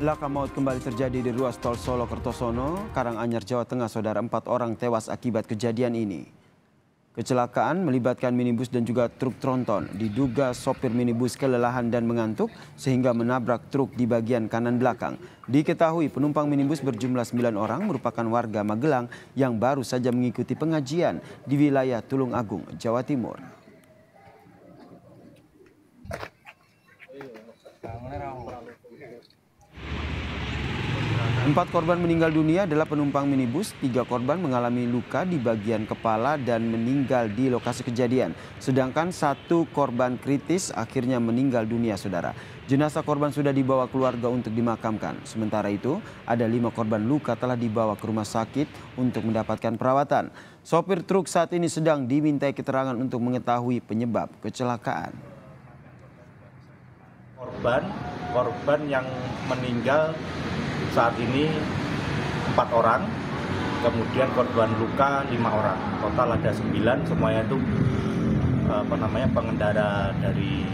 Laka maut kembali terjadi di ruas tol Solo Kertosono, Karanganyar, Jawa Tengah. Saudara empat orang tewas akibat kejadian ini. Kecelakaan melibatkan minibus dan juga truk tronton. Diduga sopir minibus kelelahan dan mengantuk sehingga menabrak truk di bagian kanan belakang. Diketahui penumpang minibus berjumlah sembilan orang merupakan warga Magelang yang baru saja mengikuti pengajian di wilayah Tulung Agung, Jawa Timur. Empat korban meninggal dunia adalah penumpang minibus, tiga korban mengalami luka di bagian kepala dan meninggal di lokasi kejadian. Sedangkan satu korban kritis akhirnya meninggal dunia, saudara. Jenazah korban sudah dibawa keluarga untuk dimakamkan. Sementara itu, ada lima korban luka telah dibawa ke rumah sakit untuk mendapatkan perawatan. Sopir truk saat ini sedang dimintai keterangan untuk mengetahui penyebab kecelakaan. Korban, korban yang meninggal saat ini empat orang kemudian korban luka lima orang total ada sembilan semuanya itu apa namanya pengendara dari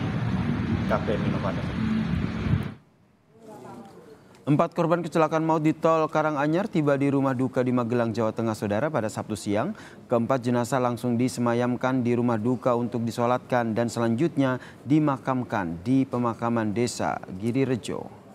KPM Minopata. Empat korban kecelakaan maut di tol Karanganyar tiba di rumah duka di Magelang, Jawa Tengah, Saudara pada Sabtu siang. Keempat jenazah langsung disemayamkan di rumah duka untuk disolatkan dan selanjutnya dimakamkan di pemakaman desa Girirejo.